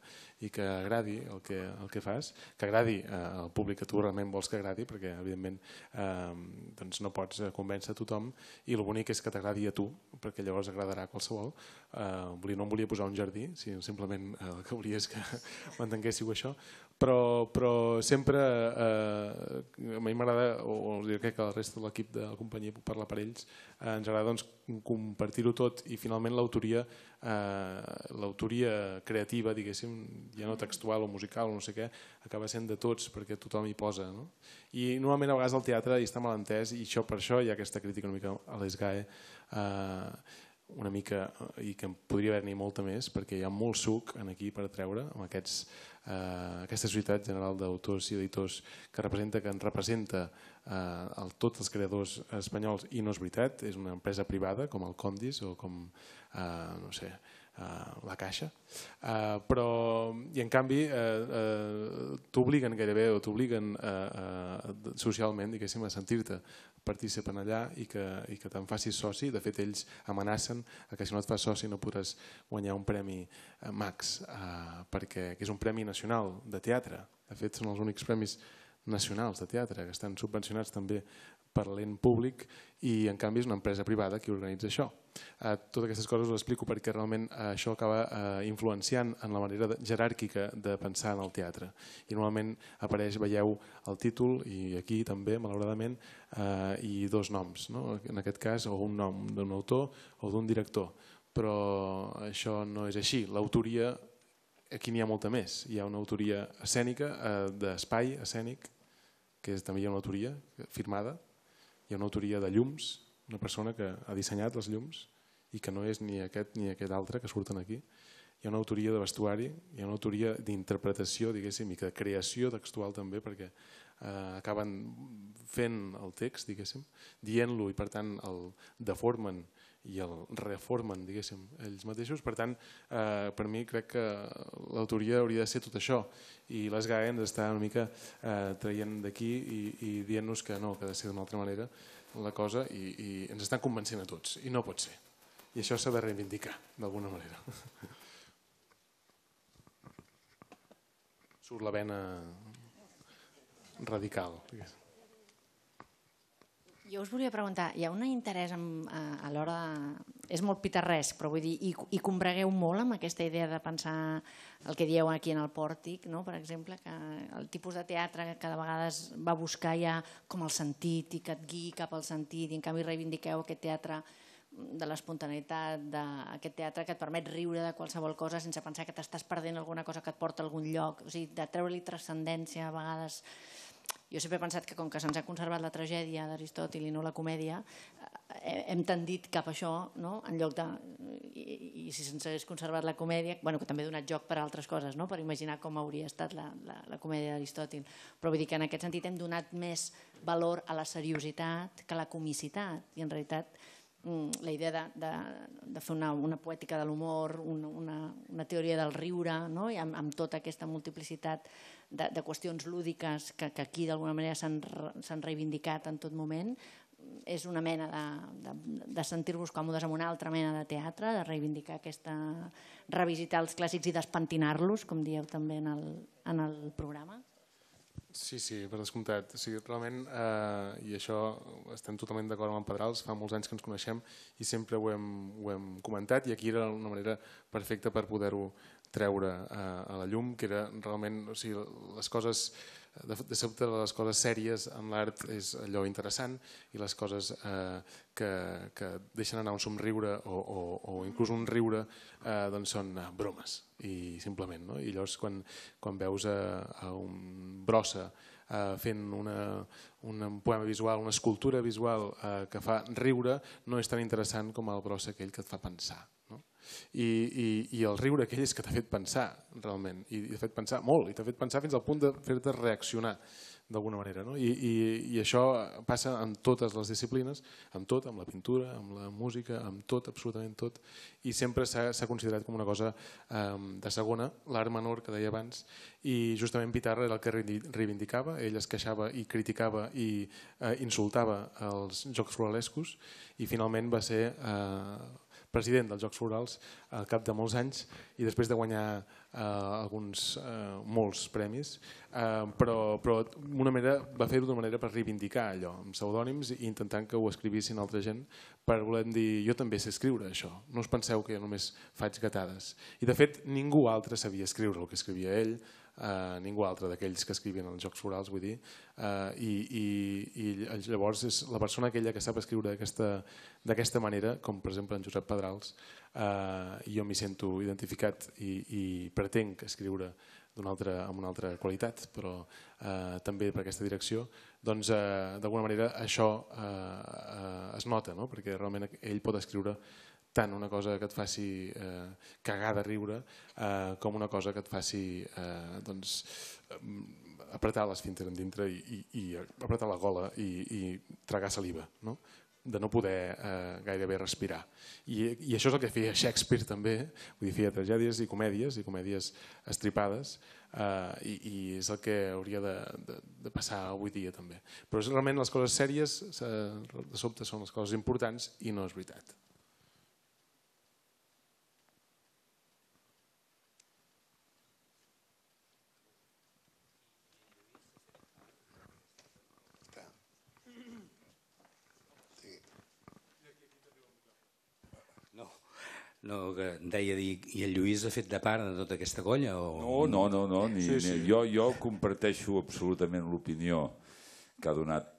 i que agradi el que, el que fas, que agradi eh, al públic que tu realment vols que agradi, perquè evidentment eh, doncs no pots eh, convèncer a tothom i el bonic és que t'agradi a tu, perquè llavors agradarà a qualsevol. Eh, volia, no em volia posar un jardí, si simplement eh, el que volia és que m'entenguéssiu això, però, però sempre eh, a mi m'agrada, o, o crec que el resta de l'equip de la companyia puc parlar per ells, eh, ens agrada doncs, compartir-ho tot i finalment l'autoria eh, l'autoria creativa, diguéssim, ja no textual o musical o no sé què, acaba sent de tots perquè tothom hi posa. No? I normalment a vegades al teatre hi està entès i això per això hi ha aquesta crítica una mica a l'ESGAE. Eh, una mica eh, i que en podria haver-n'hi molta més perquè hi ha molt suc en aquí per treure amb aquests, eh, aquesta societat general d'autors i editors que representa que en representa eh, el, tots els creadors espanyols i no és veritat, és una empresa privada com el Condis o com eh, no sé, eh, Eh, la caixa, uh, però, i en canvi uh, uh, t'obliguen gairebé o t'obliguen uh, uh, socialment a sentir-te participen allà i que, i que te'n facis soci. De fet, ells amenacen que si no et fas soci no podràs guanyar un premi eh, Max, eh, perquè que és un premi nacional de teatre. De fet, són els únics premis nacionals de teatre que estan subvencionats també per l'ent públic i en canvi és una empresa privada qui organitza això. Eh, totes aquestes coses les explico perquè realment eh, això acaba eh, influenciant en la manera de, jeràrquica de pensar en el teatre. I normalment apareix, veieu, el títol i aquí també, malauradament, eh, i dos noms, no? en aquest cas, o un nom d'un autor o d'un director. Però això no és així. L'autoria, aquí n'hi ha molta més. Hi ha una autoria escènica, eh, d'espai escènic, que és, també hi ha una autoria firmada, hi ha una autoria de llums, una persona que ha dissenyat les llums i que no és ni aquest ni aquest altre que surten aquí. Hi ha una autoria de vestuari, hi ha una autoria d'interpretació, diguéssim, i de creació textual també, perquè eh, acaben fent el text, diguéssim, dient-lo i per tant el deformen i el reformen, diguéssim, ells mateixos. Per tant, eh, per mi crec que l'autoria hauria de ser tot això i les GAE ens està una mica eh, traient d'aquí i, i dient-nos que no, que ha de ser d'una altra manera la cosa i, i ens estan convencent a tots i no pot ser. I això s'ha de reivindicar d'alguna manera. Surt la vena radical. Diguéssim jo us volia preguntar, hi ha un interès en, a, a l'hora de... És molt pitarresc, però vull dir, i, i combregueu molt amb aquesta idea de pensar el que dieu aquí en el pòrtic, no? per exemple, que el tipus de teatre que cada vegada es va buscar ja com el sentit i que et guiï cap al sentit, i en canvi reivindiqueu aquest teatre de l'espontaneïtat, d'aquest teatre que et permet riure de qualsevol cosa sense pensar que t'estàs perdent alguna cosa que et porta a algun lloc, o sigui, de treure-li transcendència a vegades jo sempre he pensat que com que se'ns ha conservat la tragèdia d'Aristòtil i no la comèdia, eh, eh, hem tendit cap a això, no? en lloc de... I, i si se'ns hagués conservat la comèdia, bueno, que també ha donat joc per a altres coses, no? per imaginar com hauria estat la, la, la comèdia d'Aristòtil. Però vull dir que en aquest sentit hem donat més valor a la seriositat que a la comicitat, i en realitat Mm, la idea de, de, de fer una, una poètica de l'humor, una, una, una teoria del riure, no? I amb, amb tota aquesta multiplicitat de, de qüestions lúdiques que, que aquí d'alguna manera s'han reivindicat en tot moment, és una mena de, de, de sentir-vos còmodes amb una altra mena de teatre, de reivindicar aquesta... revisitar els clàssics i despentinar-los, com dieu també en el, en el programa. Sí, sí, per descomptat. O sigui, realment, eh, i això estem totalment d'acord amb en Pedrals, fa molts anys que ens coneixem i sempre ho hem, ho hem comentat i aquí era una manera perfecta per poder-ho treure eh, a la llum, que era realment, o sigui, les coses de, sobte les coses sèries amb l'art és allò interessant i les coses eh, que, que deixen anar un somriure o, o, o inclús un riure eh, doncs són eh, bromes i simplement. No? I llavors quan, quan veus a, a un brossa eh, fent una, un poema visual, una escultura visual eh, que fa riure, no és tan interessant com el brossa aquell que et fa pensar. I, i, i el riure aquell és que t'ha fet pensar, realment, i t'ha fet pensar molt, i t'ha fet pensar fins al punt de fer-te reaccionar d'alguna manera. No? I, i, I això passa en totes les disciplines, amb tot, amb la pintura, amb la música, amb tot, absolutament tot, i sempre s'ha considerat com una cosa eh, de segona, l'art menor que deia abans, i justament Pitarra era el que reivindicava, ell es queixava i criticava i eh, insultava els jocs ruralescos, i finalment va ser eh, president dels Jocs Florals al cap de molts anys i després de guanyar eh, alguns, eh, molts premis, eh, però, però una manera, va fer-ho d'una manera per reivindicar allò, amb pseudònims i intentant que ho escrivissin altra gent per voler dir jo també sé escriure això, no us penseu que jo només faig gatades. I de fet ningú altre sabia escriure el que escrivia ell, Eh, ningú altre d'aquells que escrivien els Jocs Florals, vull dir, eh, i, i, i llavors és la persona aquella que sap escriure d'aquesta manera, com per exemple en Josep Pedrals, eh, jo m'hi sento identificat i, i pretenc escriure d'una altra, amb una altra qualitat, però eh, també per aquesta direcció, doncs eh, d'alguna manera això eh, eh, es nota, no? perquè realment ell pot escriure tant una cosa que et faci eh, cagar de riure eh, com una cosa que et faci eh, doncs, eh, apretar l'esfínter dintre i, i, i apretar la gola i, i tragar saliva, no? de no poder eh, gairebé respirar. I, I això és el que feia Shakespeare també, vull dir, feia tragèdies i comèdies, i comèdies estripades, eh, i, i és el que hauria de, de, de passar avui dia també. Però és, realment les coses sèries, eh, de sobte, són les coses importants i no és veritat. No, que deia dir, i el Lluís ha fet de part de tota aquesta colla? O... No, no, no, no ni, sí, sí. Ni, jo, jo comparteixo absolutament l'opinió que ha donat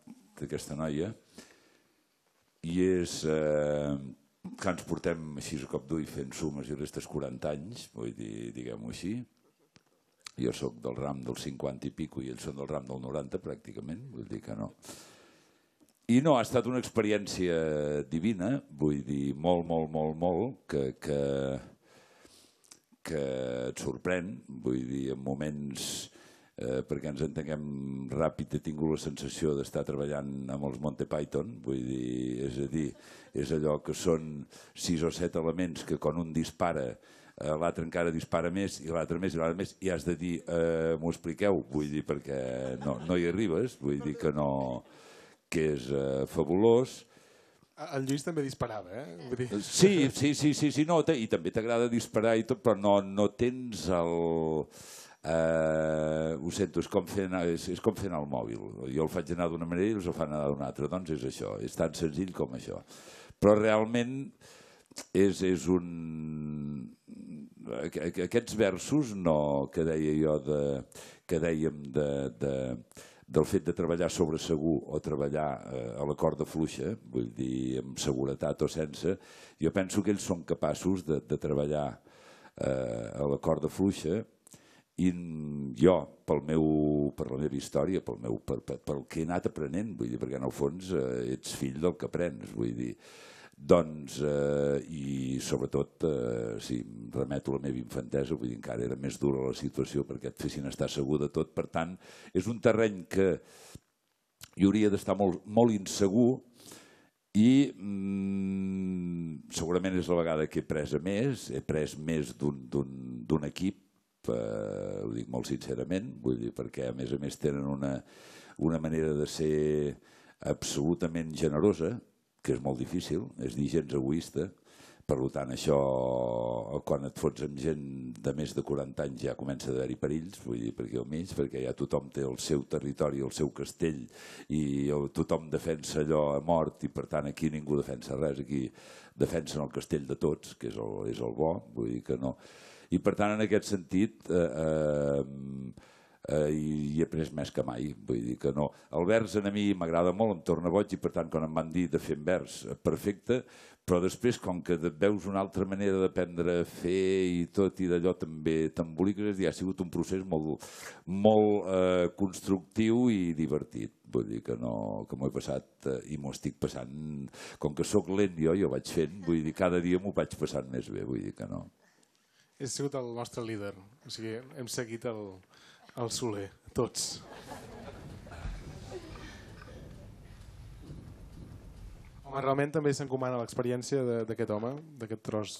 aquesta noia i és eh, que ens portem així a cop d'ull fent sumes i restes 40 anys, vull dir, diguem-ho així. Jo sóc del ram del 50 i pico i ells són del ram del 90 pràcticament, vull dir que no. I no, ha estat una experiència divina, vull dir, molt, molt, molt, molt, que, que, que et sorprèn, vull dir, en moments, eh, perquè ens entenguem ràpid, he tingut la sensació d'estar treballant amb els Monte Python, vull dir, és a dir, és allò que són sis o set elements que quan un dispara eh, l'altre encara dispara més i l'altre més i l'altre més i has de dir eh, m'ho expliqueu, vull dir, perquè no, no hi arribes, vull dir que no que és eh, fabulós. El Lluís també disparava, eh? Vull dir... Sí, sí, sí, sí, sí no, i també t'agrada disparar i tot, però no, no tens el... Eh, ho sento, és com, fer és, és com fer anar el mòbil. Jo el faig anar d'una manera i els el fan anar d'una altra. Doncs és això, és tan senzill com això. Però realment és, és un... Aquests versos no, que deia jo de, que dèiem de, de, del fet de treballar sobre segur o treballar eh, a la corda fluixa, vull dir amb seguretat o sense, jo penso que ells són capaços de, de treballar eh, a la corda fluixa i jo, pel meu, per la meva història, pel, meu, per, per, pel que he anat aprenent, vull dir, perquè en el fons eh, ets fill del que aprens, vull dir, doncs, eh, i sobretot, eh, si em remeto la meva infantesa, vull dir, encara era més dura la situació perquè et fessin estar segur de tot. Per tant, és un terreny que hi hauria d'estar molt, molt insegur i mm, segurament és la vegada que he pres a més, he pres més d'un equip, eh, ho dic molt sincerament, vull dir, perquè a més a més tenen una, una manera de ser absolutament generosa, que és molt difícil, és dir gens egoista, per tant, això, quan et fots amb gent de més de 40 anys ja comença a haver-hi perills, vull dir, perquè al mig, perquè ja tothom té el seu territori, el seu castell, i tothom defensa allò a mort, i per tant aquí ningú defensa res, aquí defensen el castell de tots, que és el, és el bo, vull dir que no. I per tant, en aquest sentit, eh, eh, eh, i, i he après més que mai. Vull dir que no. El vers a mi m'agrada molt, em torna boig i per tant quan em van dir de fer vers eh, perfecte, però després com que veus una altra manera d'aprendre a fer i tot i d'allò també t'emboliques, ha sigut un procés molt, molt eh, constructiu i divertit. Vull dir que, no, que m'ho he passat eh, i m'ho estic passant, com que sóc lent jo, jo vaig fent, vull dir, cada dia m'ho vaig passant més bé, vull dir que no. He sigut el nostre líder, o sigui, hem seguit el, al Soler, tots. Home, realment també s'encomana l'experiència d'aquest home, d'aquest tros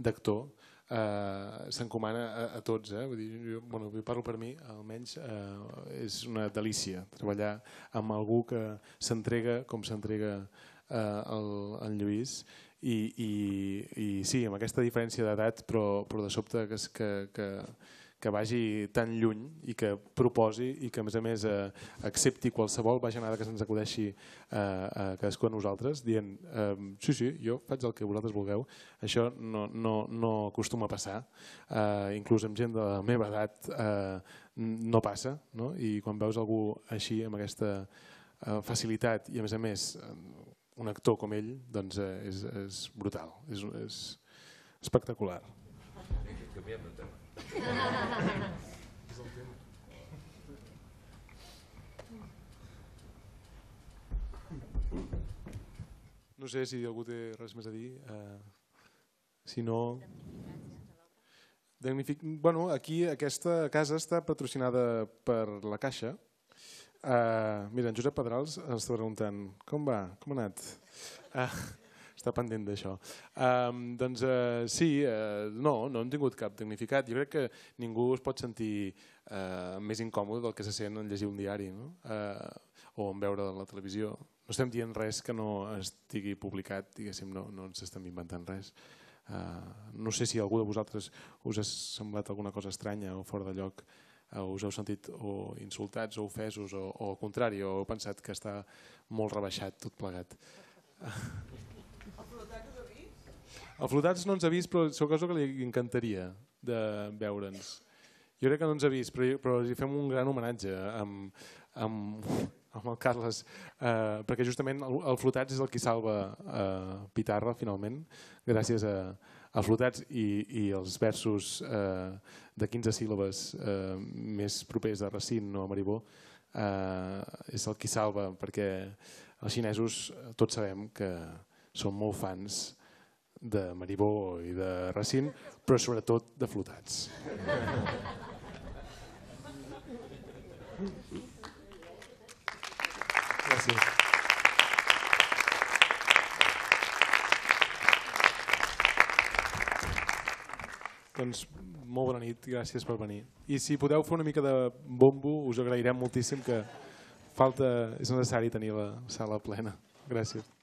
d'actor, eh, s'encomana a, a tots. Eh? Vull dir, jo, bueno, jo parlo per mi, almenys eh, és una delícia treballar amb algú que s'entrega com s'entrega eh, el, el Lluís i, i, i sí, amb aquesta diferència d'edat, però, però de sobte que, que, que que vagi tan lluny i que proposi i que a més a més eh, accepti qualsevol bajanada que se'ns acudeixi eh, a cadascú de nosaltres dient eh, sí, sí, jo faig el que vosaltres vulgueu. Això no, no, no acostuma a passar. Eh, inclús amb gent de la meva edat eh, no passa no? i quan veus algú així amb aquesta eh, facilitat i a més a més un actor com ell doncs, eh, és, és brutal, és, és espectacular. Canviem de tema. No sé si algú té res més a dir. Uh, si no... Damnific... Bueno, aquí aquesta casa està patrocinada per la Caixa. Uh, mira, en Josep Pedrals ens està preguntant com va, com ha anat? Uh, està pendent d'això. Um, doncs uh, sí, uh, no, no hem tingut cap damnificat. Jo crec que ningú es pot sentir uh, més incòmode del que se sent en llegir un diari no? uh, o en veure la televisió. No estem dient res que no estigui publicat, diguéssim, no, no ens estem inventant res. Uh, no sé si algú de vosaltres us ha semblat alguna cosa estranya o fora de lloc, uh, us heu sentit o insultats o ofesos o, o al contrari, o heu pensat que està molt rebaixat tot plegat. El Flotats no ens ha vist, però sóc cosa que li encantaria de veure'ns. Jo crec que no ens ha vist, però, però li fem un gran homenatge amb, amb, amb el Carles, eh, perquè justament el, el Flotats és el qui salva eh, Pitarra, finalment, gràcies a, a flotats i, i els versos eh, de 15 síl·labes eh, més propers a Racine o a Maribó eh, és el qui salva, perquè els xinesos tots sabem que són molt fans de de Maribó i de Racine, però sobretot de flotats. Gràcies. Doncs molt bona nit, gràcies per venir. I si podeu fer una mica de bombo, us agrairem moltíssim que falta, és necessari tenir la sala plena. Gràcies.